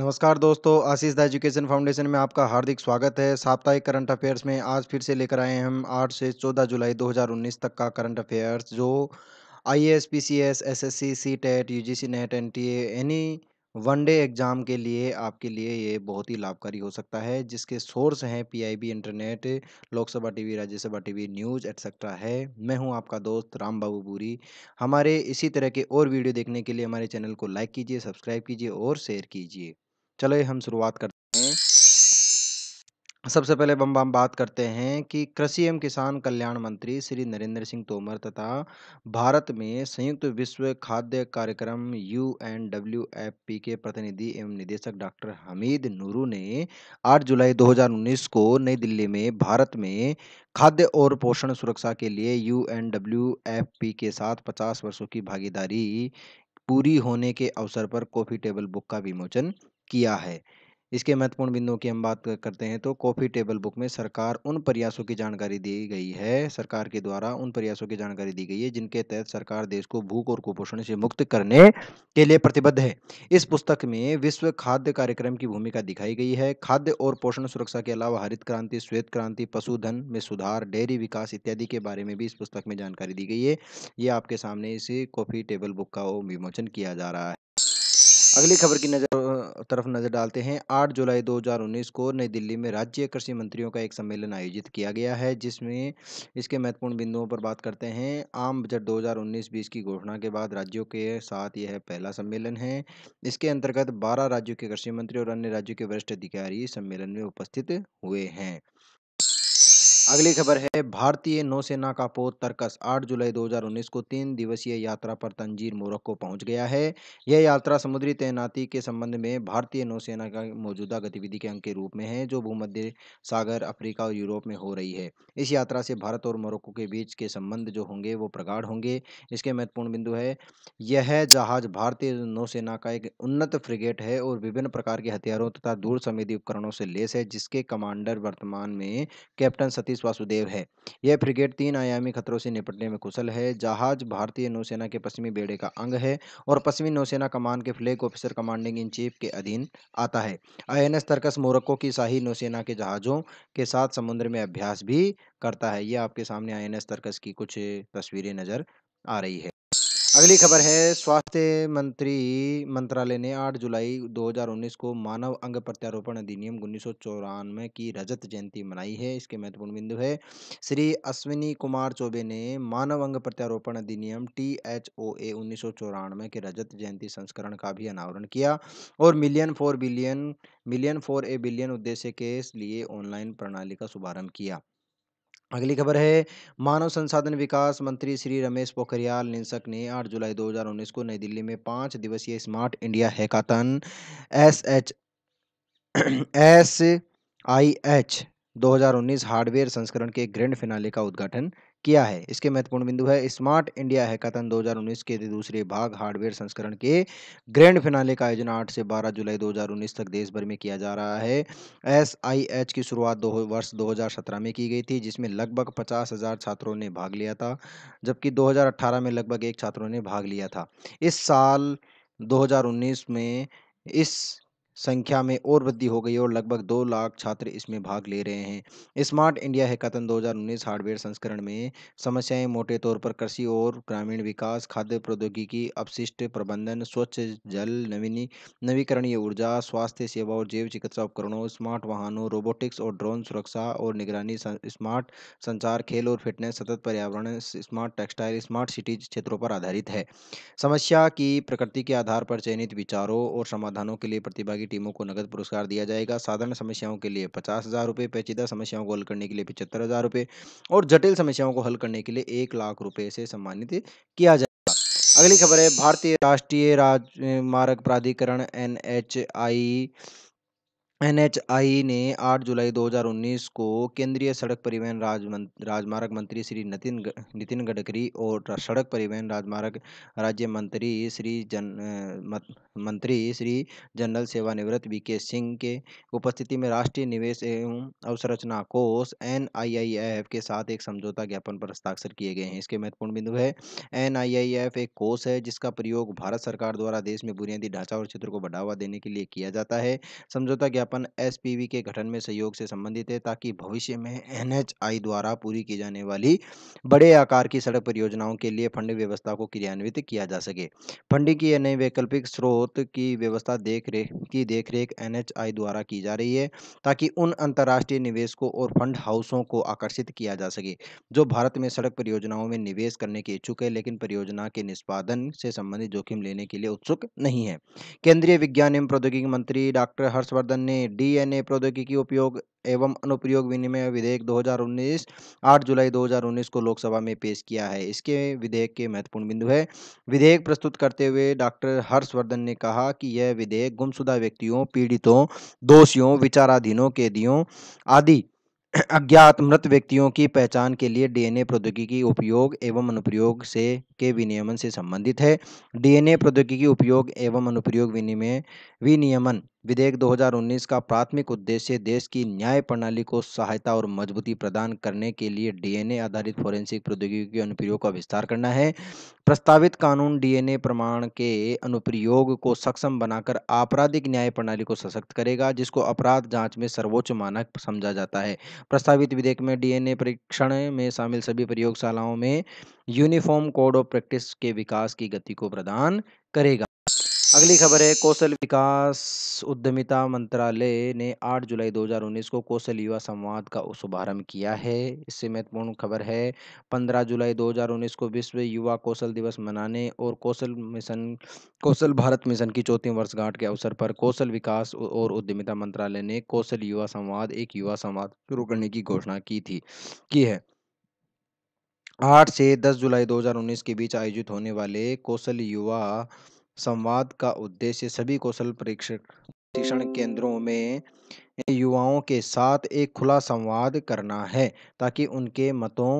नमस्कार दोस्तों आशीष the education foundation में आपका हार्दिक स्वागत है साप्ताहिक करंट अफेयर्स में आज फिर से लेकर आए हैं हम 8 से 14 जुलाई 2019 तक का करंट अफेयर्स जो I S P C S S S C C TET U G C NET N T any one day exam के लिए आपके लिए ये बहुत ही लाभकारी हो सकता है जिसके सोर्स हैं B internet Lok Sabha TV Rajya Sabha TV news etcetera है मैं हूं आपका दोस्त राम बाबू पूरी हमारे इसी तरह के और वीडियो देखने के लिए हमारे चैनल को लाइक कीजिए सब्सक्राइब कीजिए और शेयर कीजिए चले हम शुरुआत करते हैं सबसे पहले हम हम बात करते हैं कि कृषि एवं किसान कल्याण मंत्री श्री नरेंद्र सिंह तोमर तथा भारत में संयुक्त विश्व खाद्य कार्यक्रम U N W F P के प्रतिनिधि एवं निदेशक डॉक्टर हमीद नूरू ने 8 जुलाई 2019 को नई दिल्ली में भारत में खाद्य और पोषण सुरक्षा के लिए U N W F P के साथ 50 वर्षों की भागीदारी पूरी होने के अवसर पर कॉफी टेबल बुक का विमोचन किया है इसके महत्वपूर्ण बिंदुओं की हम बात करते हैं तो कॉफ़ी टेबल बुक में सरकार उन प्रयासों की जानकारी दी गई है सरकार के द्वारा उन प्रयासों की जानकारी दी गई है जिनके तहत सरकार देश को भूख और कुपोषण से मुक्त करने के लिए प्रतिबद्ध है इस पुस्तक में विश्व खाद्य कार्यक्रम की भूमिका दिखाई गई है खाद्य और पोषण सुरक्षा के अलावा हरित क्रांति श्वेत क्रांति पशुधन में सुधार डेयरी विकास इत्यादि के बारे में भी इस पुस्तक में जानकारी दी गई है ये आपके सामने इस कॉफ़ी टेबल बुक का विमोचन किया जा रहा है अगली खबर की नजर तरफ नजर डालते हैं 8 जुलाई 2019 को नई दिल्ली में राज्य कृषि मंत्रियों का एक सम्मेलन आयोजित किया गया है जिसमें इसके महत्वपूर्ण बिंदुओं पर बात करते हैं आम बजट 2019-20 की घोषणा के बाद राज्यों के साथ यह पहला सम्मेलन है इसके अंतर्गत बारह राज्यों के कृषि मंत्री और अन्य राज्यों के वरिष्ठ अधिकारी सम्मेलन में उपस्थित हुए हैं अगली खबर है भारतीय नौसेना का पोत तर्कस 8 जुलाई 2019 को तीन दिवसीय यात्रा पर तंजीर मोरक्को पहुंच गया है यह यात्रा समुद्री तैनाती के संबंध में भारतीय नौसेना का मौजूदा गतिविधि के अंग के रूप में है जो भूमध्य सागर अफ्रीका और यूरोप में हो रही है इस यात्रा से भारत और मोरक्को के बीच के संबंध जो होंगे वो प्रगाढ़ होंगे इसके महत्वपूर्ण बिंदु है यह जहाज भारतीय नौसेना का एक उन्नत फ्रिगेट है और विभिन्न प्रकार के हथियारों तथा दूर समेधी उपकरणों से लेस है जिसके कमांडर वर्तमान में कैप्टन सतीश सतीश वासुदेव है यह फ्रिगेट तीन आयामी खतरों से निपटने में कुशल है जहाज भारतीय नौसेना के पश्चिमी बेड़े का अंग है और पश्चिमी नौसेना कमान के flag officer commanding in chief के अधीन आता है आई एन तरकस मोरक्को की शाही नौसेना के जहाज़ों के साथ समुद्र में अभ्यास भी करता है यह आपके सामने आई एन तरकस की कुछ तस्वीरें नज़र आ रही है अगली खबर है स्वास्थ्य मंत्री मंत्रालय ने 8 जुलाई 2019 को मानव अंग प्रत्यारोपण अधिनियम उन्नीस की रजत जयंती मनाई है इसके महत्वपूर्ण बिंदु है श्री अश्विनी कुमार चौबे ने मानव अंग प्रत्यारोपण अधिनियम टी एच ओ ए उन्नीस के रजत जयंती संस्करण का भी अनावरण किया और million four billion million four A billion उद्देश्य के लिए ऑनलाइन प्रणाली का शुभारंभ किया अगली खबर है मानव संसाधन विकास मंत्री श्री रमेश पोखरियाल निशंक ने 8 जुलाई 2019 को नई दिल्ली में पाँच दिवसीय smart India hackathon S H S I H 2019 hardware संस्करण के ग्रैंड फिनाले का उद्घाटन किया है इसके महत्वपूर्ण बिंदु है स्मार्ट इंडिया हैकाथन 2019 के दूसरे भाग हार्डवेयर संस्करण के ग्रैंड फिनाले का आयोजन 8 से 12 जुलाई 2019 तक देश भर में किया जा रहा है एसआईएच की शुरुआत दो वर्ष 2017 में की गई थी जिसमें लगभग पचास हज़ार छात्रों ने भाग लिया था जबकि 2018 में लगभग एक छात्रों ने भाग लिया था इस साल 2019 में इस संख्या में और वृद्धि हो गई और लगभग दो लाख छात्र इसमें भाग ले रहे हैं स्मार्ट इंडिया हैकाथन 2019 हार्डवेयर संस्करण में समस्याएं मोटे तौर पर कृषि और ग्रामीण विकास खाद्य प्रौद्योगिकी अपशिष्ट प्रबंधन स्वच्छ जल नवीनी नवीकरणीय ऊर्जा स्वास्थ्य सेवा और जैव चिकित्सा उपकरणों स्मार्ट वाहनों रोबोटिक्स और ड्रोन सुरक्षा और निगरानी स्मार्ट संचार खेल और फिटनेस सतत पर्यावरण स्मार्ट टेक्सटाइल स्मार्ट सिटीज क्षेत्रों पर आधारित है समस्या की प्रकृति के आधार पर चयनित विचारों और समाधानों के लिए प्रतिभागी टीमों को नगद पुरस्कार दिया जाएगा साधारण समस्याओं के लिए पचास हज़ार रुपये पेचीदा समस्याओं को हल करने के लिए पिछहत्तर हज़ार रुपये और जटिल समस्याओं को हल करने के लिए एक लाख रुपये से सम्मानित किया जाएगा अगली खबर है भारतीय राष्ट्रीय राजमार्ग प्राधिकरण एन एच आई एनएचआई ने 8 जुलाई 2019 को केंद्रीय सड़क परिवहन राजमार्ग मंत्री श्री नितिन नितिन गडकरी और सड़क परिवहन राजमार्ग राज्य मंत्री श्री जन मंत्री श्री जनरल सेवानिवृत्त वी के सिंह के उपस्थिति में राष्ट्रीय निवेश एवं अवसंरचना कोष एन के साथ एक समझौता ज्ञापन पर हस्ताक्षर किए गए हैं इसके महत्वपूर्ण बिंदु है एन एक कोष है जिसका प्रयोग भारत सरकार द्वारा देश में बुनियादी ढांचा और क्षेत्र को बढ़ावा देने के लिए किया जाता है समझौता ज्ञापन विज्ञापन एसपीवी के गठन में सहयोग से संबंधित है ताकि भविष्य में एनएचआई द्वारा पूरी की जाने वाली बड़े आकार की सड़क परियोजनाओं के लिए फंड व्यवस्था को क्रियान्वित किया जा सके फंडिंग की नए वैकल्पिक स्रोत की व्यवस्था देखरेख की देखरेख एन द्वारा की जा रही है ताकि उन अंतर्राष्ट्रीय निवेशकों और फंड हाउसों को आकर्षित किया जा सके जो भारत में सड़क परियोजनाओं में निवेश करने के इच्छुक है लेकिन परियोजना के निष्पादन से संबंधित जोखिम लेने के लिए उत्सुक नहीं है केंद्रीय विज्ञान एवं प्रौद्योगिकी मंत्री डॉक्टर हर्षवर्धन ने में डीएनए प्रौद्योगिकी उपयोग एवं अनुप्रयोग विनिमय विधेयक 2019 8 जुलाई 2019 को लोकसभा में पेश किया है इसके विधेयक के महत्वपूर्ण बिंदु है विधेयक प्रस्तुत करते हुए डॉक्टर हर्षवर्धन ने कहा कि यह विधेयक गुमशुदा व्यक्तियों पीड़ितों दोषियों विचाराधीनों कैदियों आदि अज्ञात मृत व्यक्तियों की पहचान के लिए डीएनए प्रौद्योगिकी उपयोग एवं अनुप्रयोग से के विनियमन से संबंधित है डीएनए प्रौद्योगिकी उपयोग एवं अनुप्रयोग विनिमय विनियमन विधेयक 2019 का प्राथमिक उद्देश्य देश की न्याय प्रणाली को सहायता और मजबूती प्रदान करने के लिए डीएनए आधारित फोरेंसिक प्रौद्योगिकी के अनुप्रयोग का विस्तार करना है प्रस्तावित कानून डीएनए प्रमाण के अनुप्रयोग को सक्षम बनाकर आपराधिक न्याय प्रणाली को सशक्त करेगा जिसको अपराध जांच में सर्वोच्च मानक समझा जाता है प्रस्तावित विधेयक में डीएनए परीक्षण में शामिल सभी प्रयोगशालाओं में यूनिफॉर्म कोड ऑफ प्रैक्टिस के विकास की गति को प्रदान करेगा अगली खबर है कौशल विकास उद्यमिता मंत्रालय ने 8 जुलाई 2019 को कौशल युवा संवाद का शुभारंभ किया है इससे महत्वपूर्ण खबर है 15 जुलाई 2019 को विश्व युवा कौशल दिवस मनाने और कौशल मिशन कौशल भारत मिशन की चौथी वर्षगांठ के अवसर पर कौशल विकास और उद्यमिता मंत्रालय ने कौशल युवा संवाद एक युवा संवाद शुरू करने की घोषणा की थी की है आठ से दस जुलाई 2019 के बीच आयोजित होने वाले कौशल युवा संवाद का उद्देश्य सभी कौशल प्रशिक्षण शिक्षण केंद्रों में युवाओं के साथ एक खुला संवाद करना है ताकि उनके मतों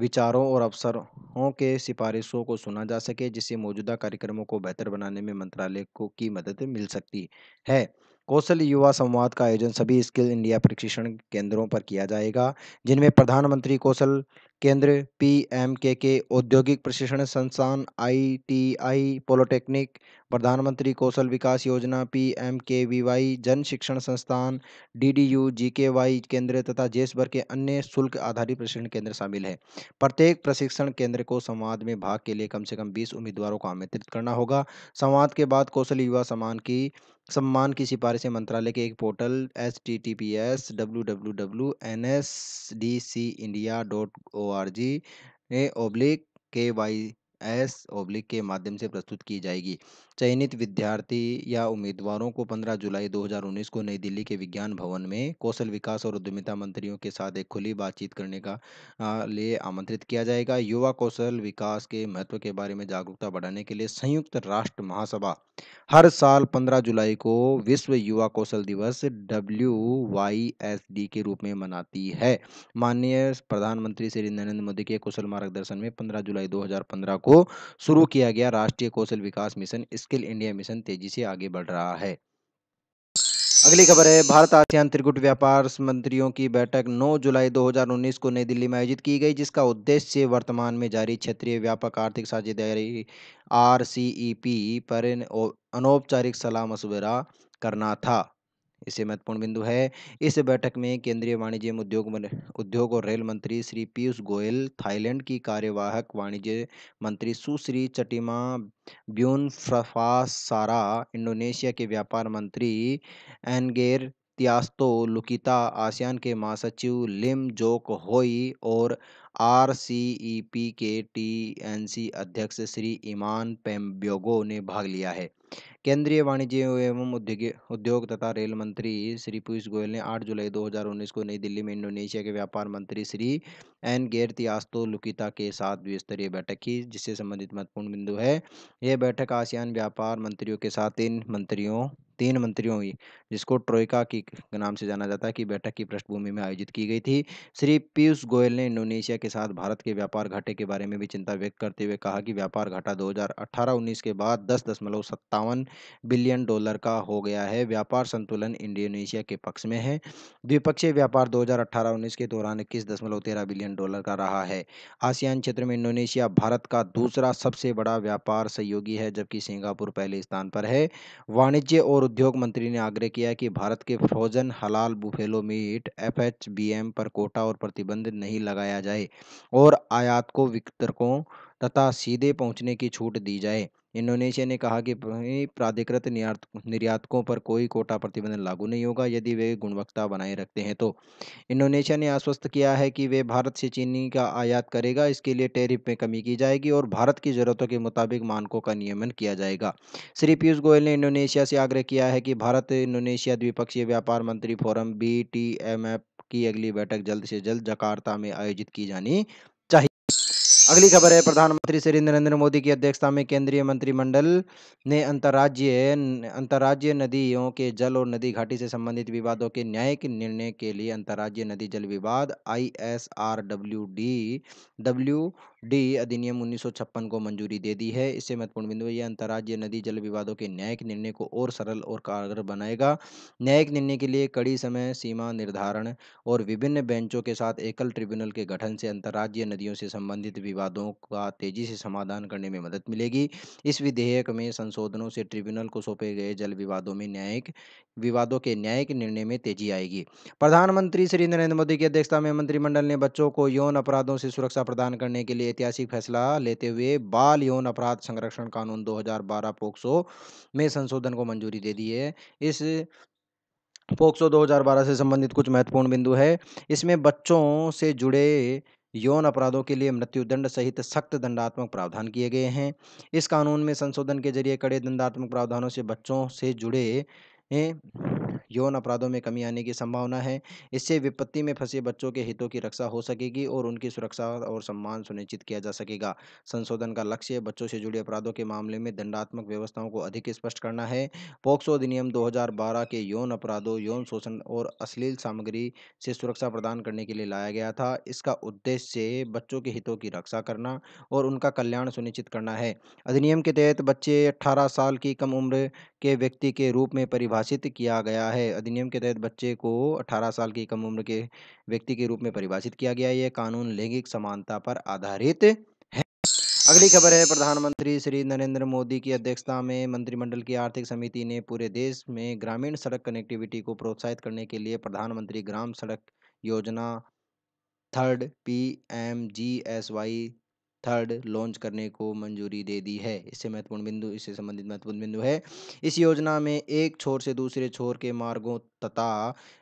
विचारों और अवसरों के सिफारिशों को सुना जा सके जिससे मौजूदा कार्यक्रमों को बेहतर बनाने में मंत्रालय को की मदद मिल सकती है कौशल युवा संवाद का आयोजन सभी स्किल इंडिया प्रशिक्षण केंद्रों पर किया जाएगा जिनमें प्रधानमंत्री कौशल केंद्र पी एम के के औद्योगिक प्रशिक्षण संस्थान आई टी आई पॉलिटेक्निक प्रधानमंत्री कौशल विकास योजना P M K V Y जन शिक्षण संस्थान डी डी यू जी के वाई केंद्र तथा देशभर भर के अन्य शुल्क आधारित प्रशिक्षण केंद्र शामिल हैं प्रत्येक प्रशिक्षण केंद्र को संवाद में भाग के लिए कम से कम बीस उम्मीदवारों को आमंत्रित करना होगा संवाद के बाद कौशल युवा सम्मान की सम्मान की सिफारिशें मंत्रालय के एक portal S T T P S W W W N S D C India dot O R G ने ओब्लिक के वाई एस ओब्लिक के माध्यम से प्रस्तुत की जाएगी चयनित विद्यार्थी या उम्मीदवारों को 15 जुलाई 2019 को नई दिल्ली के विज्ञान भवन में कौशल विकास और उद्यमिता मंत्रियों के साथ एक खुली बातचीत करने का लिए आमंत्रित किया जाएगा युवा कौशल विकास के महत्व के बारे में जागरूकता बढ़ाने के लिए संयुक्त राष्ट्र महासभा हर साल पंद्रह जुलाई को विश्व युवा कौशल दिवस डब्ल्यू वाई एस डी के रूप में मनाती है माननीय प्रधानमंत्री श्री नरेंद्र मोदी के कौशल मार्गदर्शन में पंद्रह जुलाई दो को को शुरू हम्म। किया गया राष्ट्रीय कौशल विकास मिशन स्किल इंडिया मिशन तेजी से आगे बढ़ रहा है अगली खबर है भारत आसियान त्रिकुट व्यापार मंत्रियों की बैठक 9 जुलाई 2019 को नई दिल्ली में आयोजित की गई जिसका उद्देश्य वर्तमान में जारी क्षेत्रीय व्यापक आर्थिक साझेदारी आर पर अनौपचारिक सलाह मशवरा करना था इसे महत्वपूर्ण बिंदु है इस बैठक में केंद्रीय वाणिज्य उद्योग उद्योग और रेल मंत्री श्री पीयूष गोयल थाईलैंड की कार्यवाहक वाणिज्य मंत्री सुश्री चटिमा ब्यून सारा इंडोनेशिया के व्यापार मंत्री एनगेर तियास्तो लुकिता आसियान के महासचिव लिम जोक होई और आर सी ई पी के टी एन सी अध्यक्ष श्री ईमान पेम्ब्योगो ने भाग लिया है केंद्रीय वाणिज्य एवं उद्योग उद्योग तथा रेल मंत्री श्री पीयूष गोयल ने 8 जुलाई 2019 को नई दिल्ली में इंडोनेशिया के व्यापार मंत्री श्री एन गेरतियास्तो लुकिता के साथ द्विस्तरीय बैठक की जिससे संबंधित महत्वपूर्ण बिंदु है यह बैठक आसियान व्यापार मंत्रियों के साथ इन मंत्रियों तीन मंत्रियों की जिसको ट्रोयका की नाम से जाना जाता है की बैठक की पृष्ठभूमि में आयोजित की गई थी श्री पीयूष गोयल ने इंडोनेशिया के साथ भारत के व्यापार घाटे के बारे में भी चिंता व्यक्त करते हुए कहा कि व्यापार घाटा 2018-19 के बाद दस दशमलव सत्तावन बिलियन डॉलर का हो गया है व्यापार संतुलन इंडोनेशिया के पक्ष में है द्विपक्षीय व्यापार दो हज़ार के दौरान इक्कीस दशमलव तेरह बिलियन डॉलर का रहा है आसियान क्षेत्र में इंडोनेशिया भारत का दूसरा सबसे बड़ा व्यापार सहयोगी है जबकि सिंगापुर पहले स्थान पर है वाणिज्य और उद्योग मंत्री ने आग्रह किया कि भारत के फ्रोजन हलाल बुफेलो मीट एफ पर कोटा और प्रतिबंध नहीं लगाया जाए और आयात को वितरकों तथा सीधे पहुंचने की छूट दी जाए इंडोनेशिया ने कहा कि प्राधिकृत निर्यातकों पर कोई कोटा प्रतिबंध लागू नहीं होगा यदि वे गुणवत्ता बनाए रखते हैं तो इंडोनेशिया ने आश्वस्त किया है कि वे भारत से चीनी का आयात करेगा इसके लिए टेरिफ में कमी की जाएगी और भारत की ज़रूरतों के मुताबिक मानकों का नियमन किया जाएगा श्री पीयूष गोयल ने इंडोनेशिया से आग्रह किया है कि भारत इंडोनेशिया द्विपक्षीय व्यापार मंत्री फोरम बी की अगली बैठक जल्द से जल्द जकार्ता में आयोजित की जानी अगली खबर है प्रधानमंत्री श्री नरेंद्र मोदी की अध्यक्षता में केंद्रीय मंत्रिमंडल ने अंतर्राज्यीय अंतर्राज्यीय नदियों के जल और नदी घाटी से संबंधित विवादों के न्यायिक निर्णय के लिए अंतर्राज्यीय नदी जल विवाद I S R W D W D अधिनियम उन्नीस को मंजूरी दे दी है इससे महत्वपूर्ण बिंदु यह अंतर्राज्यीय नदी जल विवादों के न्यायिक निर्णय को और सरल और कारगर बनाएगा न्यायिक निर्णय के लिए कड़ी समय सीमा निर्धारण और विभिन्न बेंचों के साथ एकल ट्रिब्यूनल के गठन से अंतर्राज्यीय नदियों से संबंधित विवादों का तेजी से समाधान करने में मदद मिलेगी इस विधेयक में संशोधनों से ट्रिब्यूनल को सौंपे गए जल विवादों में न्यायिक विवादों के न्यायिक निर्णय में तेजी आएगी प्रधानमंत्री श्री नरेंद्र मोदी की अध्यक्षता में मंत्रिमंडल ने बच्चों को यौन अपराधों से सुरक्षा प्रदान करने के लिए ऐतिहासिक फैसला लेते हुए बाल यौन अपराध संरक्षण कानून 2012 पोक्सो में संशोधन को मंजूरी दे दी है इस पोक्सो 2012 से संबंधित कुछ महत्वपूर्ण बिंदु है इसमें बच्चों से जुड़े यौन अपराधों के लिए मृत्युदंड सहित सख्त दंडात्मक प्रावधान किए गए हैं इस कानून में संशोधन के जरिए कड़े दंडात्मक प्रावधानों से बच्चों से जुड़े यौन अपराधों में कमी आने की संभावना है इससे विपत्ति में फंसे बच्चों के हितों की रक्षा हो सकेगी और उनकी सुरक्षा और सम्मान सुनिश्चित किया जा सकेगा संशोधन का लक्ष्य बच्चों से जुड़े अपराधों के मामले में दंडात्मक व्यवस्थाओं को अधिक स्पष्ट करना है पोक्सो अधिनियम दो के यौन अपराधों यौन शोषण और अश्लील सामग्री से सुरक्षा प्रदान करने के लिए लाया गया था इसका उद्देश्य बच्चों के हितों की रक्षा करना और उनका कल्याण सुनिश्चित करना है अधिनियम के तहत बच्चे अट्ठारह साल की कम उम्र के व्यक्ति के रूप में परिभाषित किया गया है है अधिनियम के तहत बच्चे को 18 साल की कम उम्र के व्यक्ति के रूप में परिभाषित किया गया यह कानून लैंगिक समानता पर आधारित है अगली खबर है प्रधानमंत्री श्री नरेंद्र मोदी की अध्यक्षता में मंत्रिमंडल की आर्थिक समिति ने पूरे देश में ग्रामीण सड़क कनेक्टिविटी को प्रोत्साहित करने के लिए प्रधानमंत्री ग्राम सड़क योजना third P M G S Y third launch करने को मंजूरी दे दी है इससे महत्वपूर्ण बिंदु इससे संबंधित महत्वपूर्ण बिंदु है इस योजना में एक छोर से दूसरे छोर के मार्गों तथा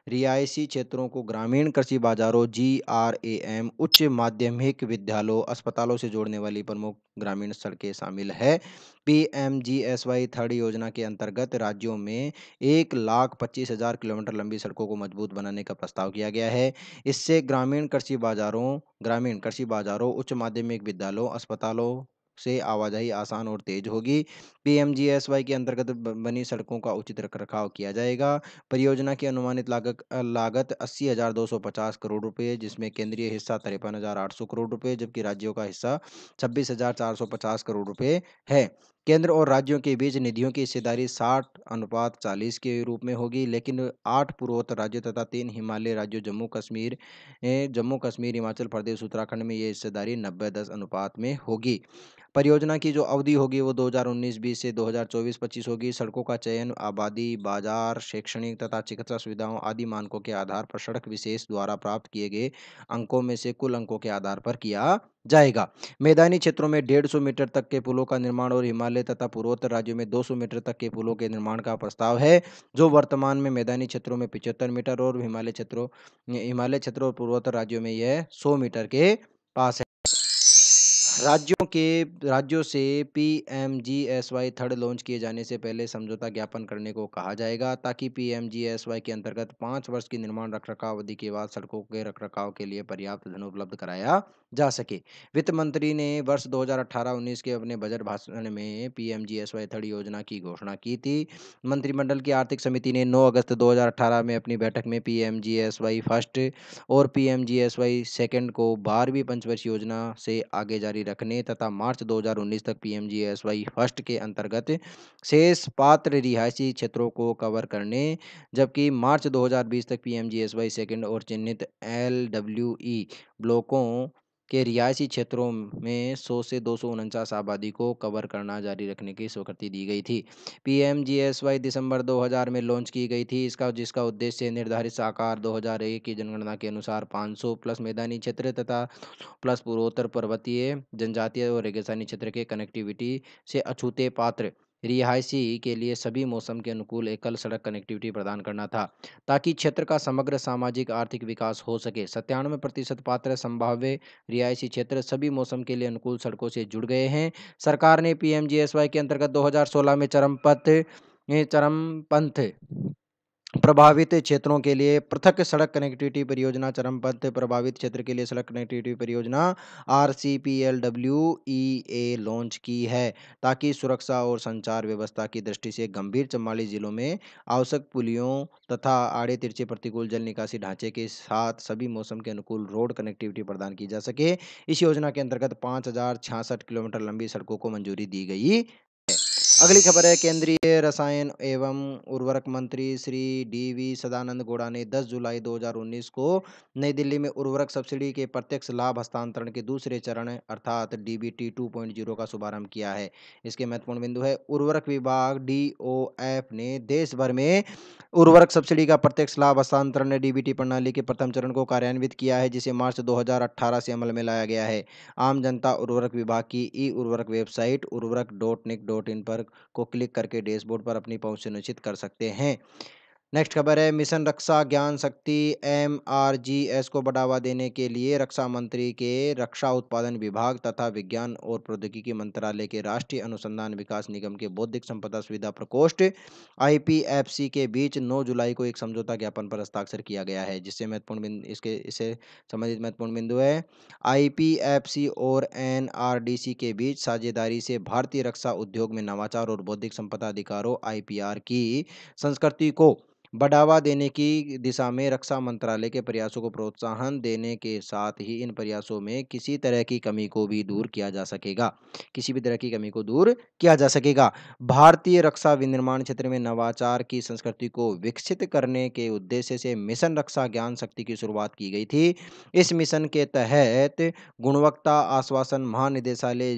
रिहायशी क्षेत्रों को ग्रामीण कृषि बाजारों जी आर ए एम उच्च माध्यमिक विद्यालयों अस्पतालों से जोड़ने वाली प्रमुख ग्रामीण सड़कें शामिल है P M G S Y third योजना के अंतर्गत राज्यों में एक लाख पच्चीस हजार किलोमीटर लंबी सड़कों को मजबूत बनाने का प्रस्ताव किया गया है इससे ग्रामीण कृषि बाजारों ग्रामीण कृषि बाजारों उच्च माध्यमिक विद्यालय न्यायालयों अस्पतालों से आवाजाही आसान और तेज होगी पीएमजीएसवाई के अंतर्गत बनी सड़कों का उचित रखरखाव किया जाएगा परियोजना की अनुमानित लागत लागत अस्सी हज़ार दो सौ पचास करोड़ रुपए जिसमें केंद्रीय हिस्सा तिरपन हज़ार आठ सौ करोड़ रुपए जबकि राज्यों का हिस्सा छब्बीस हज़ार चार सौ पचास करोड़ रुपए है केंद्र और राज्यों के बीच निधियों की हिस्सेदारी साठ अनुपात चालीस के रूप में होगी लेकिन आठ पूर्वोत्तर राज्यों तथा तीन हिमालय राज्यों जम्मू कश्मीर जम्मू कश्मीर हिमाचल प्रदेश उत्तराखंड में ये हिस्सेदारी नब्बे दस अनुपात में होगी परियोजना की जो अवधि होगी वो 2019-20 से 2024-25 होगी सड़कों का चयन आबादी बाजार शैक्षणिक तथा चिकित्सा सुविधाओं आदि मानकों के आधार पर सड़क विशेष द्वारा प्राप्त किए गए अंकों में से कुल अंकों के आधार पर किया जाएगा मैदानी क्षेत्रों में 150 मीटर तक के पुलों का निर्माण और हिमालय तथा पूर्वोत्तर राज्यों में 200 मीटर तक के पुलों के निर्माण का प्रस्ताव है जो वर्तमान में मैदानी क्षेत्रों में पिचहत्तर मीटर और हिमालय क्षेत्रों हिमालय क्षेत्रों और पूर्वोत्तर राज्यों में यह सौ मीटर के पास है राज्यों के राज्यों से पीएमजीएसवाई थर्ड लॉन्च किए जाने से पहले समझौता ज्ञापन करने को कहा जाएगा ताकि पीएमजीएसवाई के अंतर्गत पाँच वर्ष की निर्माण रखरखाव अवधि के बाद सड़कों के रखरखाव के लिए पर्याप्त धन उपलब्ध कराया जा सके वित्त मंत्री ने वर्ष 2018-19 के अपने बजट भाषण में पीएमजीएसवाई थर्ड योजना की घोषणा की थी मंत्रिमंडल की आर्थिक समिति ने नौ अगस्त दो में अपनी बैठक में वाई फर्स्ट और वाई सेकंड को बारहवीं पंचवर्षीय योजना से आगे जारी रखने तथा मार्च 2019 तक पीएमजीएसवाई फर्स्ट के अंतर्गत शेष पात्र रिहायशी क्षेत्रों को कवर करने जबकि मार्च 2020 तक पीएमजीएसवाई सेकंड और चिन्हित एलडब्ल्यूई e ब्लॉकों के रिहायशी क्षेत्रों में 100 से दो आबादी को कवर करना जारी रखने की स्वीकृति दी गई थी पीएमजीएसवाई दिसंबर 2000 में लॉन्च की गई थी इसका जिसका उद्देश्य निर्धारित साकार 2001 की जनगणना के अनुसार 500 प्लस मैदानी क्षेत्र तथा प्लस पूर्वोत्तर पर्वतीय जनजातीय और रेगिस्तानी क्षेत्र के कनेक्टिविटी से अछूते पात्र रिहायशी के लिए सभी मौसम के अनुकूल एकल सड़क कनेक्टिविटी प्रदान करना था ताकि क्षेत्र का समग्र सामाजिक आर्थिक विकास हो सके सत्तानवे प्रतिशत पात्र संभाव्य रिहायशी क्षेत्र सभी मौसम के लिए अनुकूल सड़कों से जुड़ गए हैं सरकार ने पीएमजीएसवाई के अंतर्गत 2016 में चरमपथ पथ चरम पंथ प्रभावित क्षेत्रों के लिए पृथक सड़क कनेक्टिविटी परियोजना चरमपथ प्रभावित क्षेत्र के लिए सड़क कनेक्टिविटी परियोजना R C P L W E A launch की है ताकि सुरक्षा और संचार व्यवस्था की दृष्टि से गंभीर चम्बाली जिलों में आवश्यक पुलियों तथा आड़े तिरछे प्रतिकूल जल निकासी ढांचे के साथ सभी मौसम के अनुकूल रोड कनेक्टिविटी प्रदान की जा सके इस योजना के अंतर्गत पाँच किलोमीटर लंबी सड़कों को मंजूरी दी गई है अगली खबर है केंद्रीय रसायन एवं उर्वरक मंत्री श्री डी वी सदानंद गौड़ा ने 10 जुलाई 2019 को नई दिल्ली में उर्वरक सब्सिडी के प्रत्यक्ष लाभ हस्तांतरण के दूसरे चरण अर्थात डी बी टी टू का शुभारंभ किया है इसके महत्वपूर्ण बिंदु है उर्वरक विभाग डी ओ एफ ने देश भर में उर्वरक सब्सिडी का प्रत्यक्ष लाभ हस्तांतरण डीबीटी प्रणाली के प्रथम चरण को कार्यान्वित किया है जिसे मार्च दो से अमल में लाया गया है आम जनता उर्वरक विभाग की ई उर्वरक वेबसाइट उर्वरक डॉट निक डॉट इन पर को क्लिक करके डैशबोर्ड पर अपनी पहुंच सुनिश्चित कर सकते हैं नेक्स्ट खबर है मिशन रक्षा ज्ञान शक्ति एम आर जी एस को बढ़ावा देने के लिए रक्षा मंत्री के रक्षा उत्पादन विभाग तथा विज्ञान और प्रौद्योगिकी मंत्रालय के राष्ट्रीय अनुसंधान विकास निगम के बौद्धिक संपदा सुविधा प्रकोष्ठ आईपीएफसी के बीच 9 जुलाई को एक समझौता ज्ञापन पर हस्ताक्षर किया गया है जिससे महत्वपूर्ण बिंदु इसके इससे संबंधित महत्वपूर्ण बिंदु है सी और सी के बीच साझेदारी से भारतीय रक्षा उद्योग में नवाचार और बौद्धिक संपदा अधिकारों आर की संस्कृति को बढ़ावा देने की दिशा में रक्षा मंत्रालय के प्रयासों को प्रोत्साहन देने के साथ ही इन प्रयासों में किसी तरह की कमी को भी दूर किया जा सकेगा किसी भी तरह की कमी को दूर किया जा सकेगा भारतीय रक्षा विनिर्माण क्षेत्र में नवाचार की संस्कृति को विकसित करने के उद्देश्य से मिशन रक्षा ज्ञान शक्ति की शुरुआत की गई थी इस मिशन के तहत गुणवत्ता आश्वासन महानिदेशालय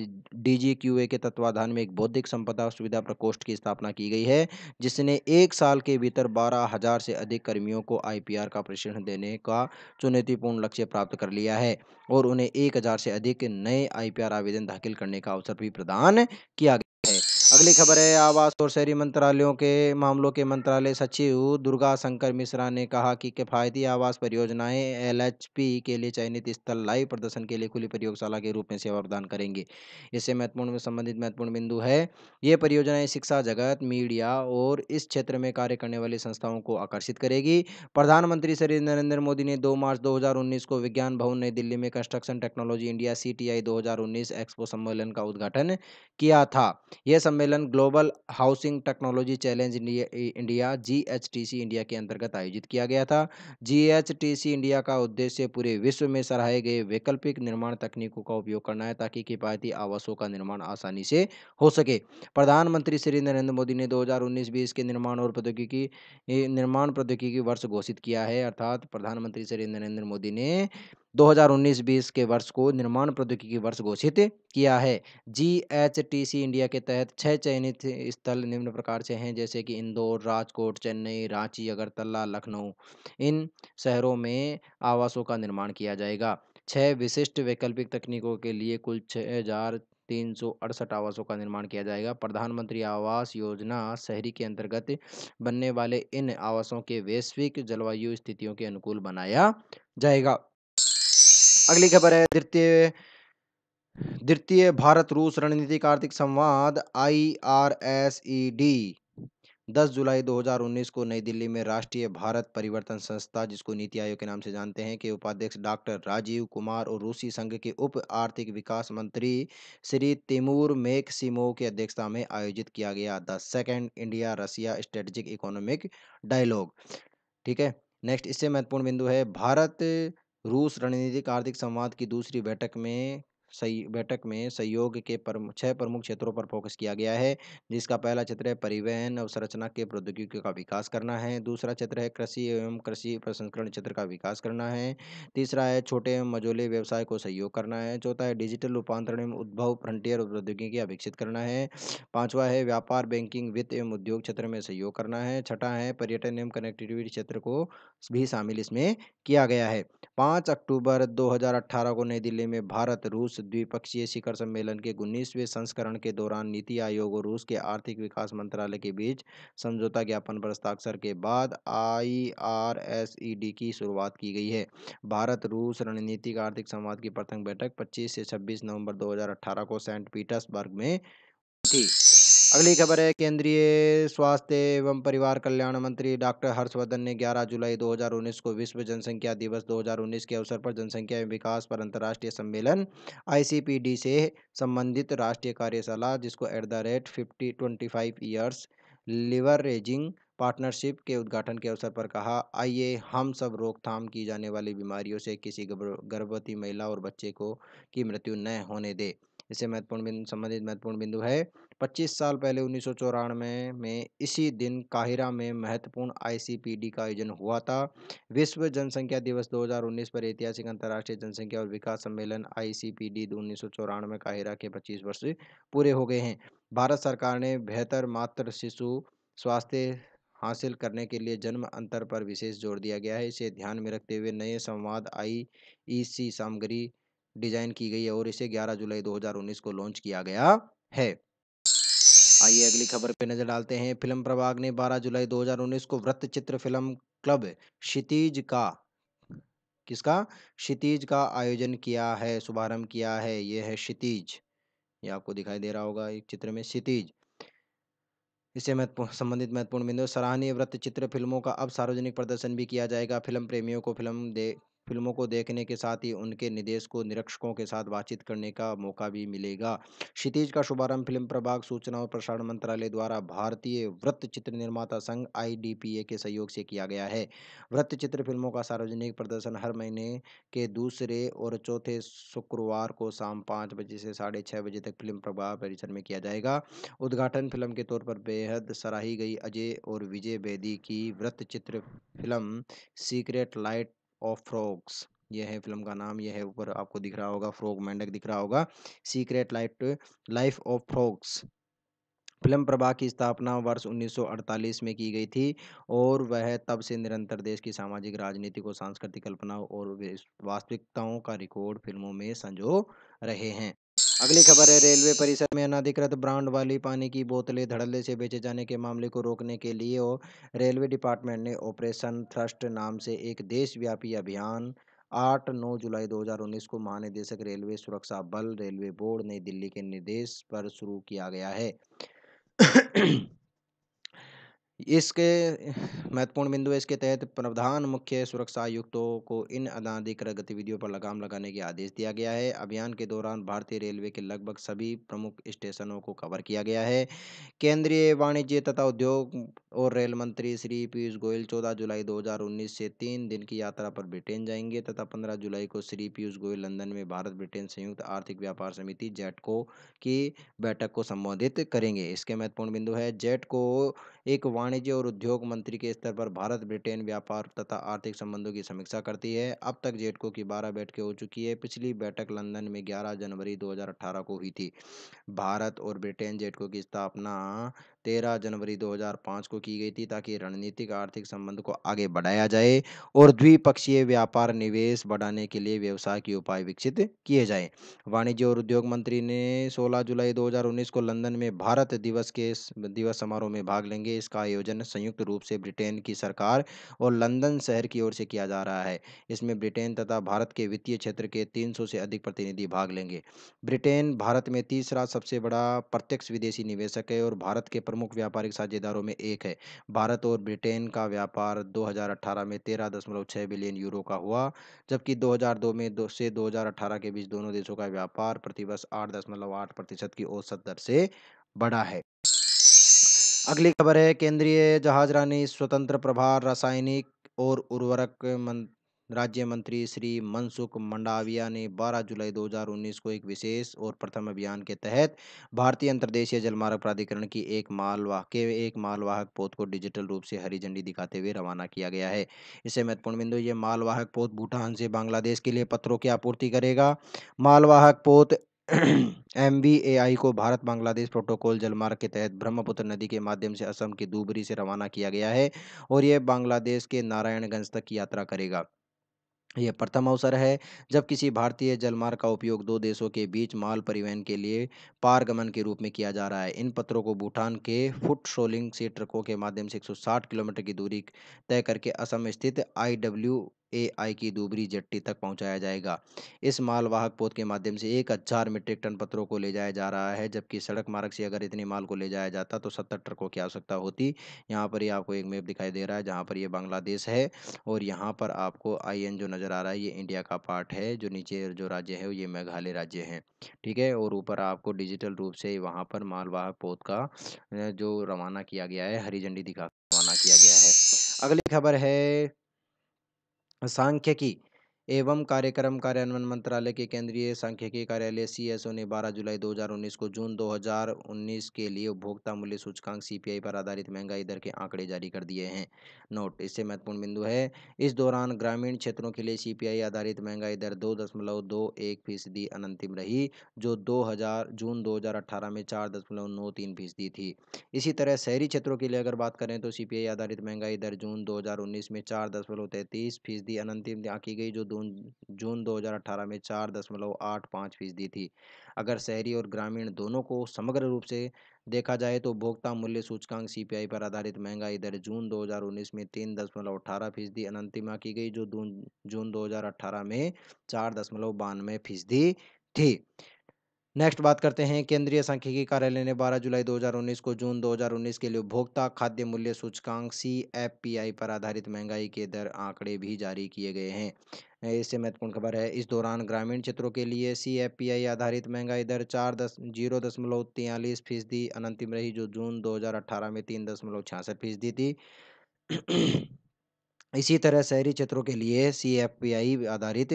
डी के तत्वाधान में एक बौद्धिक संपदा सुविधा प्रकोष्ठ की स्थापना की गई है जिसने एक साल के भीतर बारह द्वारा हजार से अधिक कर्मियों को आईपीआर का प्रशिक्षण देने का चुनौतीपूर्ण लक्ष्य प्राप्त कर लिया है और उन्हें एक हजार से अधिक नए आईपीआर आवेदन दाखिल करने का अवसर भी प्रदान किया गया अगली खबर है आवास और शहरी मंत्रालयों के मामलों के मंत्रालय सचिव दुर्गा शंकर मिश्रा ने कहा कि किफायती आवास परियोजनाएं एलएचपी के लिए चयनित स्थल लाइव प्रदर्शन के लिए खुली प्रयोगशाला के रूप में सेवा प्रदान करेंगे इससे महत्वपूर्ण संबंधित महत्वपूर्ण बिंदु है ये परियोजनाएं शिक्षा जगत मीडिया और इस क्षेत्र में कार्य करने वाली संस्थाओं को आकर्षित करेगी प्रधानमंत्री श्री नरेंद्र मोदी ने दो मार्च दो को विज्ञान भवन नई दिल्ली में construction technology India C T expo सम्मेलन का उद्घाटन किया था यह सम्मेलन सम्मेलन global housing technology challenge India G India के अंतर्गत आयोजित किया गया था जी इंडिया का उद्देश्य पूरे विश्व में सराहे गए वैकल्पिक निर्माण तकनीकों का उपयोग करना है ताकि किफायती आवासों का निर्माण आसानी से हो सके प्रधानमंत्री श्री नरेंद्र मोदी ने 2019-20 के निर्माण और प्रौद्योगिकी निर्माण प्रौद्योगिकी वर्ष घोषित किया है अर्थात प्रधानमंत्री श्री नरेंद्र मोदी ने 2019-20 के वर्ष को निर्माण प्रौद्योगिकी वर्ष घोषित किया है G H T C India के तहत छः चयनित स्थल निम्न प्रकार से हैं जैसे कि इंदौर राजकोट चेन्नई रांची अगरतला लखनऊ इन शहरों में आवासों का निर्माण किया जाएगा छः विशिष्ट वैकल्पिक तकनीकों के लिए कुल छः हज़ार तीन सौ अड़सठ आवासों का निर्माण किया जाएगा प्रधानमंत्री आवास योजना शहरी के अंतर्गत बनने वाले इन आवासों के वैश्विक जलवायु स्थितियों के अनुकूल बनाया जाएगा अगली खबर है द्वितीय द्वितीय भारत रूस रणनीतिक आर्थिक संवाद I R S E D दस जुलाई 2019 को नई दिल्ली में राष्ट्रीय भारत परिवर्तन संस्था जिसको नीति आयोग के नाम से जानते हैं के उपाध्यक्ष डॉक्टर राजीव कुमार और रूसी संघ के उप आर्थिक विकास मंत्री श्री तिमूर मेकसिमो की अध्यक्षता में आयोजित किया गया the second India Russia strategic economic dialogue ठीक है नेक्स्ट इससे महत्वपूर्ण बिंदु है भारत रूस रणनीतिक आर्थिक संवाद की दूसरी बैठक में सही बैठक में सहयोग के प्रम, छह प्रमुख क्षेत्रों पर फोकस किया गया है जिसका पहला क्षेत्र है परिवहन अवसंरचना के प्रौद्योगिकी का विकास करना है दूसरा क्षेत्र है कृषि एवं कृषि प्रसंस्करण क्षेत्र का विकास करना है तीसरा है छोटे एवं मझोले व्यवसाय को सहयोग करना है चौथा है डिजिटल रूपांतरण एवं उद्भव फ्रंटियर प्रौद्योगिकी विकसित करना है पाँचवा है व्यापार बैंकिंग वित्त एवं उद्योग क्षेत्र में सहयोग करना है छठा है पर्यटन एवं कनेक्टिविटी क्षेत्र को भी शामिल इसमें किया गया है पाँच अक्टूबर दो को नई दिल्ली में भारत रूस रूस द्विपक्षीय शिखर सम्मेलन के उन्नीसवें संस्करण के दौरान नीति आयोग और रूस के आर्थिक विकास मंत्रालय के बीच समझौता ज्ञापन पर हस्ताक्षर के बाद आई e की शुरुआत की गई है भारत रूस रणनीतिक आर्थिक संवाद की प्रथम बैठक पच्चीस से छब्बीस नवम्बर दो को सेंट पीटर्सबर्ग में थी अगली खबर है केंद्रीय स्वास्थ्य एवं परिवार कल्याण मंत्री डॉक्टर हर्षवर्धन ने 11 जुलाई 2019 को विश्व जनसंख्या दिवस 2019 के अवसर पर जनसंख्या एवं विकास पर अंतर्राष्ट्रीय सम्मेलन आईसीपीडी से संबंधित राष्ट्रीय कार्यशाला जिसको at the rate fifty twenty five years leveraging partnership के उद्घाटन के अवसर पर कहा आइए हम सब रोकथाम की जाने वाली बीमारियों से किसी गर्भवती महिला और बच्चे को की मृत्यु न होने दे इससे महत्वपूर्ण बिंदु संबंधित महत्वपूर्ण बिंदु है 25 साल पहले उन्नीस में इसी दिन काहिरा में महत्वपूर्ण आईसीपीडी का आयोजन हुआ था विश्व जनसंख्या दिवस 2019 पर ऐतिहासिक अंतर्राष्ट्रीय जनसंख्या और विकास सम्मेलन आईसीपीडी उन्नीस में काहिरा के 25 वर्ष पूरे हो गए हैं भारत सरकार ने बेहतर मातृ शिशु स्वास्थ्य हासिल करने के लिए जन्म अंतर पर विशेष जोर दिया गया है इसे ध्यान में रखते हुए नए संवाद आई ई सामग्री डिजाइन की गई है और इसे 11 जुलाई 2019 को लॉन्च किया गया है आइए अगली खबर पे नजर डालते हैं फिल्म प्रभाग ने 12 जुलाई 2019 को वृत्त चित्र फिल्म क्लब क्षितिज का किसका क्षितिज का आयोजन किया है शुभारंभ किया है यह है क्षितिज ये आपको दिखाई दे रहा होगा एक चित्र में क्षितिज इससे महत्वपूर्ण संबंधित महत्वपूर्ण बिंदु सराहनीय वृत्त चित्र फिल्मों का अब सार्वजनिक प्रदर्शन भी किया जाएगा फिल्म प्रेमियों को फिल्म दे फिल्मों को देखने के साथ ही उनके निदेश को निरीक्षकों के साथ बातचीत करने का मौका भी मिलेगा क्षितिज का शुभारंभ फिल्म प्रभाग सूचना और प्रसारण मंत्रालय द्वारा भारतीय वृत्त चित्र निर्माता संघ आईडीपीए के सहयोग से किया गया है वृत्त चित्र फिल्मों का सार्वजनिक प्रदर्शन हर महीने के दूसरे और चौथे शुक्रवार को शाम पाँच बजे से साढ़े छः बजे तक फिल्म प्रभाग परिसर में किया जाएगा उद्घाटन फिल्म के तौर पर बेहद सराही गई अजय और विजय बेदी की वृत्त चित्र film secret light of frogs ये है फिल्म का नाम यह है ऊपर आपको दिख रहा होगा फ्रॉक मेंढक दिख रहा होगा secret life life of frogs film प्रभा की स्थापना वर्ष 1948 में की गई थी और वह तब से निरंतर देश की सामाजिक राजनीतिक और सांस्कृतिक कल्पनाओं और वास्तविकताओं का रिकॉर्ड फिल्मों में संजो रहे हैं अगली खबर है रेलवे परिसर में अनाधिकृत ब्रांड वाली पानी की बोतलें धड़ल्ले से बेचे जाने के मामले को रोकने के लिए रेलवे डिपार्टमेंट ने ऑपरेशन थ्रस्ट नाम से एक देशव्यापी अभियान 8 9 जुलाई 2019 को महानिदेशक रेलवे सुरक्षा बल रेलवे बोर्ड नई दिल्ली के निर्देश पर शुरू किया गया है इसके महत्वपूर्ण बिंदु इसके तहत प्रधान मुख्य सुरक्षा आयुक्तों को इन अनाधिकृत गतिविधियों पर लगाम लगाने के आदेश दिया गया है अभियान के दौरान भारतीय रेलवे के लगभग सभी प्रमुख स्टेशनों को कवर किया गया है केंद्रीय वाणिज्य तथा उद्योग और रेल मंत्री श्री पीयूष गोयल चौदह जुलाई 2019 से तीन दिन की यात्रा पर ब्रिटेन जाएंगे तथा पंद्रह जुलाई को श्री पीयूष गोयल लंदन में भारत ब्रिटेन संयुक्त आर्थिक व्यापार समिति जेटको की बैठक को संबोधित करेंगे इसके महत्वपूर्ण बिंदु है जेटको एक वाणिज्य और उद्योग मंत्री के स्तर पर भारत ब्रिटेन व्यापार तथा आर्थिक संबंधों की समीक्षा करती है अब तक जेटको की बारह बैठकें हो चुकी है पिछली बैठक लंदन में ग्यारह जनवरी 2018 को हुई थी भारत और ब्रिटेन जेटको की स्थापना तेरह जनवरी 2005 को की गई थी ताकि रणनीतिक आर्थिक संबंध को आगे बढ़ाया जाए और द्विपक्षीय व्यापार निवेश बढ़ाने के लिए व्यवसाय के उपाय विकसित किए जाएं वाणिज्य और उद्योग मंत्री ने 16 जुलाई 2019 को लंदन में भारत दिवस के दिवस समारोह में भाग लेंगे इसका आयोजन संयुक्त रूप से ब्रिटेन की सरकार और लंदन शहर की ओर से किया जा रहा है इसमें ब्रिटेन तथा भारत के वित्तीय क्षेत्र के 300 से अधिक प्रतिनिधि भाग लेंगे ब्रिटेन भारत में तीसरा सबसे बड़ा प्रत्यक्ष विदेशी निवेशक है और भारत के प्रमुख प्रमुख व्यापारिक साझेदारों में एक है भारत और ब्रिटेन का व्यापार 2018 में 13.6 बिलियन यूरो का हुआ जबकि 2002 में दो से 2018 के बीच दोनों देशों का व्यापार प्रतिवर्ष आठ दशमलव आठ प्रतिशत की औसत दर से बढ़ा है अगली खबर है केंद्रीय जहाजरानी स्वतंत्र प्रभार रासायनिक और उर्वरक मंत्री राज्य मंत्री श्री मनसुख मंडाविया ने 12 जुलाई 2019 को एक विशेष और प्रथम अभियान के तहत भारतीय अंतर्देशीय जलमार्ग प्राधिकरण की एक मालवाह के एक मालवाहक पोत को डिजिटल रूप से हरी झंडी दिखाते हुए रवाना किया गया है इससे महत्वपूर्ण बिंदु ये मालवाहक पोत भूटान से बांग्लादेश के लिए पत्थरों की आपूर्ति करेगा मालवाहक पोत एम को भारत बांग्लादेश प्रोटोकॉल जलमार्ग के तहत ब्रह्मपुत्र नदी के माध्यम से असम की दूबरी से रवाना किया गया है और यह बांग्लादेश के नारायणगंज तक यात्रा करेगा यह प्रथम अवसर है जब किसी भारतीय जलमार्ग का उपयोग दो देशों के बीच माल परिवहन के लिए पारगमन के रूप में किया जा रहा है इन पत्रों को भूटान के फुट शोलिंग से ट्रकों के माध्यम से 160 किलोमीटर की दूरी तय करके असम स्थित आई एआई की दूबरी जट्टी तक पहुंचाया जाएगा इस मालवाहक पोत के माध्यम से एक हजार मीट्रिक टन पत्थरों को ले जाया जा रहा है जबकि सड़क मार्ग से अगर इतने माल को ले जाया जाता तो सत्तर ट्रकों की आवश्यकता होती यहाँ पर ये आपको एक मैप दिखाई दे रहा है जहाँ पर ये बांग्लादेश है और यहाँ पर आपको आई जो नज़र आ रहा है ये इंडिया का पार्ट है जो नीचे जो राज्य है ये मेघालय राज्य है ठीक है और ऊपर आपको डिजिटल रूप से वहाँ पर मालवाहक पोत का जो रवाना किया गया है हरी झंडी दिखा रवाना किया गया है अगली खबर है सांख्यिकी एवं कार्यक्रम कार्यान्वयन मंत्रालय के केंद्रीय सांख्यिकी कार्यालय ओ ने 12 जुलाई 2019 को जून 2019 के लिए उपभोक्ता मूल्य सूचकांक सीपीआई पर आधारित महंगाई दर के आंकड़े जारी कर दिए हैं नोट इससे महत्वपूर्ण बिंदु है इस दौरान ग्रामीण क्षेत्रों के लिए सीपीआई आधारित महंगाई दर दो दशमलव दो एक फीसदी अनंतिम रही जो दो हजार जून अठारह में चार दशमलव नौ तीन फीसदी थी इसी तरह शहरी क्षेत्रों के लिए अगर बात करें तो आई आधारित महंगाई दर जून उन्नीस में चार दशमलव तैंतीस फीसदी अनंतिम आंकी गई जो जून जून 2018 में चार दशमलव आठ पाँच फीसदी थी अगर शहरी और ग्रामीण दोनों को समग्र रूप से देखा जाए तो उपभोक्ता मूल्य सूचकांक सीपीआई पर आधारित महंगाई दर जून 2019 में तीन दशमलव अठारह फीसदी अनंतिमा की गई जो जून 2018 में चार दशमलव बानवे फीसदी थी नेक्स्ट बात करते हैं केंद्रीय सांख्यिकी कार्यालय ने 12 जुलाई 2019 को जून 2019 के लिए उपभोक्ता खाद्य मूल्य सूचकांक सी पर आधारित महंगाई के दर आंकड़े भी जारी किए गए हैं इससे महत्वपूर्ण खबर है इस दौरान ग्रामीण क्षेत्रों के लिए सी एफ पी आई आधारित महंगाई दर चार दस जीरो दशमलव तियालीस फीसदी अनंतिम रही जो जून दो हज़ार अठारह में तीन दशमलव छियासठ फीसदी थी इसी तरह शहरी क्षेत्रों के लिए आई आधारित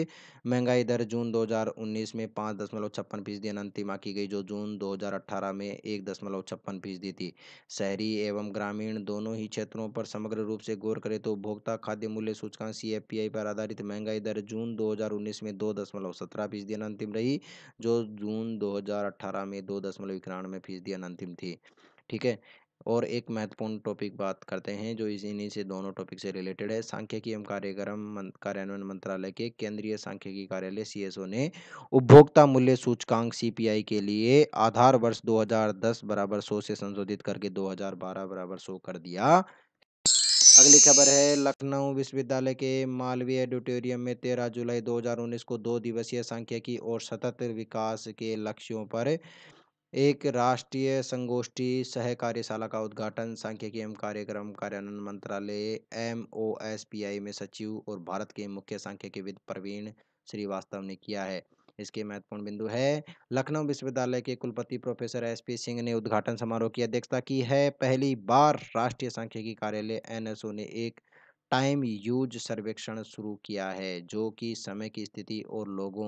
महंगाई दर जून 2019 में पाँच दशमलव छप्पन फीसदी अनंतिमा की गई जो जून 2018 में एक दशमलव छप्पन फीसदी थी शहरी एवं ग्रामीण दोनों ही क्षेत्रों पर समग्र रूप से गौर करें तो उपभोक्ता खाद्य मूल्य सूचकांक आई पर आधारित महंगाई दर जून 2019 में दो दशमलव सत्रह फीसदी अनंतिम रही जो जून दो में दो दशमलव इक्यानवे फीसदी अनंतिम थी ठीक है और एक महत्वपूर्ण टॉपिक बात करते हैं जो इन्हीं से दोनों टॉपिक से रिलेटेड है सांख्यिकी एवं कार्यक्रम कार्यान्वयन मंत्रालय के केंद्रीय सांख्यिकी कार्यालय सी ने उपभोक्ता मूल्य सूचकांक सी के लिए आधार वर्ष दो बराबर सौ से संशोधित करके दो बराबर सौ कर दिया अगली खबर है लखनऊ विश्वविद्यालय के मालवीय ऑडिटोरियम में 13 जुलाई 2019 को दो दिवसीय सांख्यिकी और सतत विकास के लक्ष्यों पर एक राष्ट्रीय संगोष्ठी सह कार्यशाला का उद्घाटन सांख्यिकी एवं कार्यक्रम कार्यान्वयन मंत्रालय M O S P I में सचिव और भारत के मुख्य सांख्यिकीविद प्रवीण श्रीवास्तव ने किया है इसके महत्वपूर्ण बिंदु है लखनऊ विश्वविद्यालय के कुलपति प्रोफेसर एस पी सिंह ने उद्घाटन समारोह की अध्यक्षता की है पहली बार राष्ट्रीय सांख्यिकी कार्यालय एन ने एक टाइम यूज सर्वेक्षण शुरू किया है जो कि समय की स्थिति और लोगों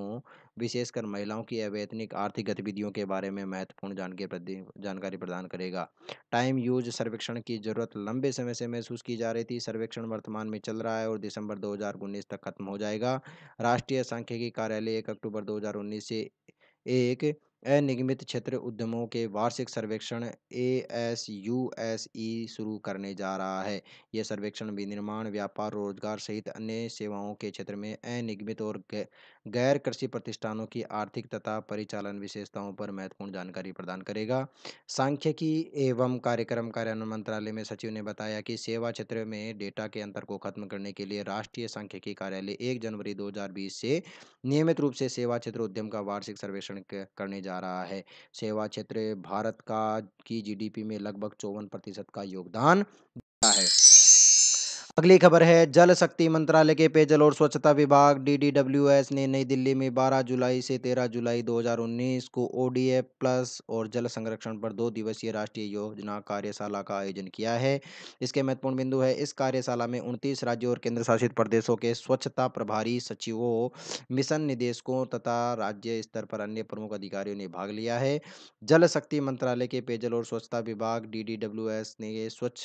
विशेषकर महिलाओं की अवैतनिक आर्थिक गतिविधियों के बारे में महत्वपूर्ण जानकारी जानकारी प्रदान करेगा टाइम यूज सर्वेक्षण की जरूरत लंबे समय से महसूस की जा रही थी सर्वेक्षण वर्तमान में चल रहा है और दिसंबर 2019 तक खत्म हो जाएगा राष्ट्रीय सांख्यिकी कार्यालय एक अक्टूबर दो से एक अनिगमित क्षेत्र उद्यमों के वार्षिक सर्वेक्षण A S U S E शुरू करने जा रहा है यह सर्वेक्षण विनिर्माण व्यापार रोजगार सहित अन्य सेवाओं के क्षेत्र में अनिगमित और गैर कृषि प्रतिष्ठानों की आर्थिक तथा परिचालन विशेषताओं पर महत्वपूर्ण जानकारी प्रदान करेगा सांख्यिकी एवं कार्यक्रम कार्यान्वयन मंत्रालय में सचिव ने बताया कि सेवा क्षेत्र में डेटा के अंतर को खत्म करने के लिए राष्ट्रीय सांख्यिकी कार्यालय एक जनवरी दो से नियमित रूप से सेवा क्षेत्र उद्यम का वार्षिक सर्वेक्षण करने जा रहा है सेवा क्षेत्र भारत का की जी में लगभग चौवन प्रतिशत का योगदान है अगली खबर है जल शक्ति मंत्रालय के पेयजल और स्वच्छता विभाग डीडीडब्ल्यूएस ने नई दिल्ली में 12 जुलाई से 13 जुलाई 2019 को ओडीएफ प्लस और जल संरक्षण पर दो दिवसीय राष्ट्रीय योजना कार्यशाला का आयोजन किया है इसके महत्वपूर्ण बिंदु है इस कार्यशाला में उनतीस राज्यों और केंद्र शासित प्रदेशों के स्वच्छता प्रभारी सचिवों मिशन निदेशकों तथा राज्य स्तर पर अन्य प्रमुख अधिकारियों ने भाग लिया है जल शक्ति मंत्रालय के पेयजल और स्वच्छता विभाग डी ने स्वच्छ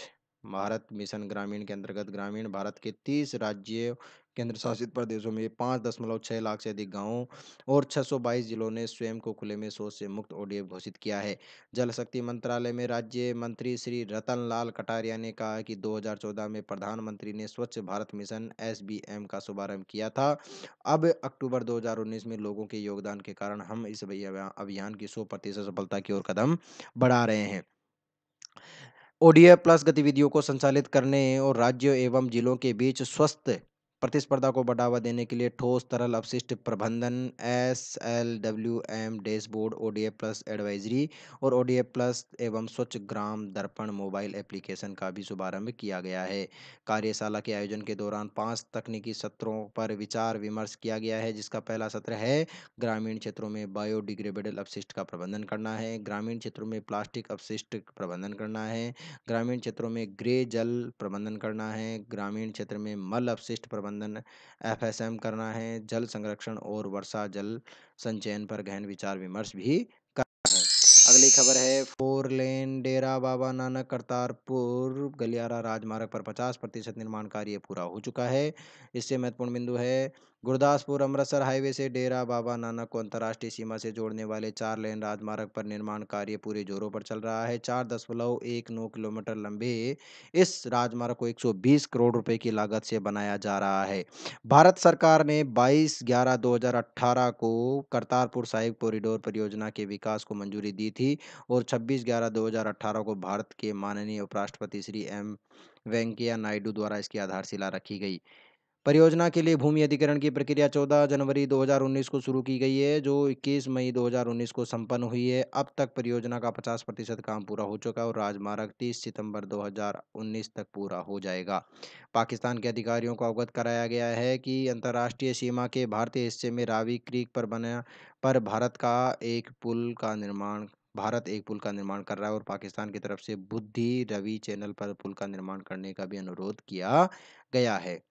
भारत मिशन ग्रामीण के अंतर्गत ग्रामीण भारत के तीस राज्य केंद्र शासित प्रदेशों में पाँच दशमलव छः लाख से अधिक गांवों और 622 जिलों ने स्वयं को खुले में शोध से मुक्त ओडीएफ घोषित किया है जल शक्ति मंत्रालय में राज्य मंत्री श्री रतन लाल कटारिया ने कहा कि 2014 में प्रधानमंत्री ने स्वच्छ भारत मिशन एस का शुभारंभ किया था अब अक्टूबर दो में लोगों के योगदान के कारण हम इस अभियान की सौ प्रतिशत सफलता की ओर कदम बढ़ा रहे हैं ओडीएफ प्लस गतिविधियों को संचालित करने और राज्यों एवं जिलों के बीच स्वस्थ प्रतिस्पर्धा को बढ़ावा देने के लिए ठोस तरल अपशिष्ट प्रबंधन S L W M dashboard O D A plus advisory और ओ डी प्लस एवं स्वच्छ ग्राम दर्पण मोबाइल एप्लीकेशन का भी शुभारंभ किया गया है कार्यशाला के आयोजन के दौरान पाँच तकनीकी सत्रों पर विचार विमर्श किया गया है जिसका पहला सत्र है ग्रामीण क्षेत्रों में बायोडिग्रेडेबल अपशिष्ट का प्रबंधन करना है ग्रामीण क्षेत्रों में प्लास्टिक अपशिष्ट प्रबंधन करना है ग्रामीण क्षेत्रों में ग्रे जल प्रबंधन करना है ग्रामीण क्षेत्र में मल अपशिष्ट प्रबंधन प्रबंधन एफएसएम करना है जल संरक्षण और वर्षा जल संचयन पर गहन विचार विमर्श भी करना है अगली खबर है फोर लेन डेरा बाबा नानक करतारपुर गलियारा राजमार्ग पर 50 प्रतिशत निर्माण कार्य पूरा हो चुका है इससे महत्वपूर्ण बिंदु है गुरदासपुर अमृतसर हाईवे से डेरा बाबा नानक को अंतर्राष्ट्रीय सीमा से जोड़ने वाले चार लेन राजमार्ग पर निर्माण कार्य पूरे जोरों पर चल रहा है चार दशमलव एक नौ किलोमीटर लंबे इस राजमार्ग को 120 करोड़ रुपए की लागत से बनाया जा रहा है भारत सरकार ने 22 ग्यारह 2018 को करतारपुर साहिब कॉरिडोर परियोजना के विकास को मंजूरी दी थी और छब्बीस ग्यारह 2018 को भारत के माननीय उपराष्ट्रपति श्री एम वेंकैया नायडू द्वारा इसकी आधारशिला रखी गई परियोजना के लिए भूमि अधिकरण की प्रक्रिया 14 जनवरी 2019 को शुरू की गई है जो 21 मई 2019 को संपन्न हुई है अब तक परियोजना का 50 प्रतिशत काम पूरा हो चुका है और राजमार्ग 30 सितंबर 2019 तक पूरा हो जाएगा पाकिस्तान के अधिकारियों को अवगत कराया गया है कि अंतर्राष्ट्रीय सीमा के भारतीय हिस्से में रावी क्रीक पर बना पर भारत का एक पुल का निर्माण भारत एक पुल का निर्माण कर रहा है और पाकिस्तान की तरफ से बुद्धि रवि चैनल पर पुल का निर्माण करने का भी अनुरोध किया गया है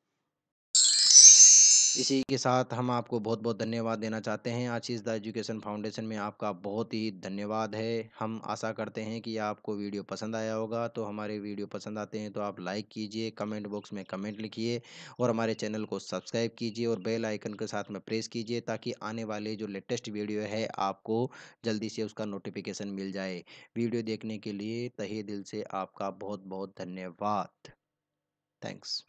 इसी के साथ हम आपको बहुत बहुत धन्यवाद देना चाहते हैं आशीष द एजुकेशन फाउंडेशन में आपका बहुत ही धन्यवाद है हम आशा करते हैं कि आपको वीडियो पसंद आया होगा तो हमारे वीडियो पसंद आते हैं तो आप लाइक कीजिए कमेंट बॉक्स में कमेंट लिखिए और हमारे चैनल को सब्सक्राइब कीजिए और बेल आइकन के साथ में प्रेस कीजिए ताकि आने वाले जो लेटेस्ट वीडियो है आपको जल्दी से उसका नोटिफिकेशन मिल जाए वीडियो देखने के लिए तहे दिल से आपका बहुत बहुत धन्यवाद थैंक्स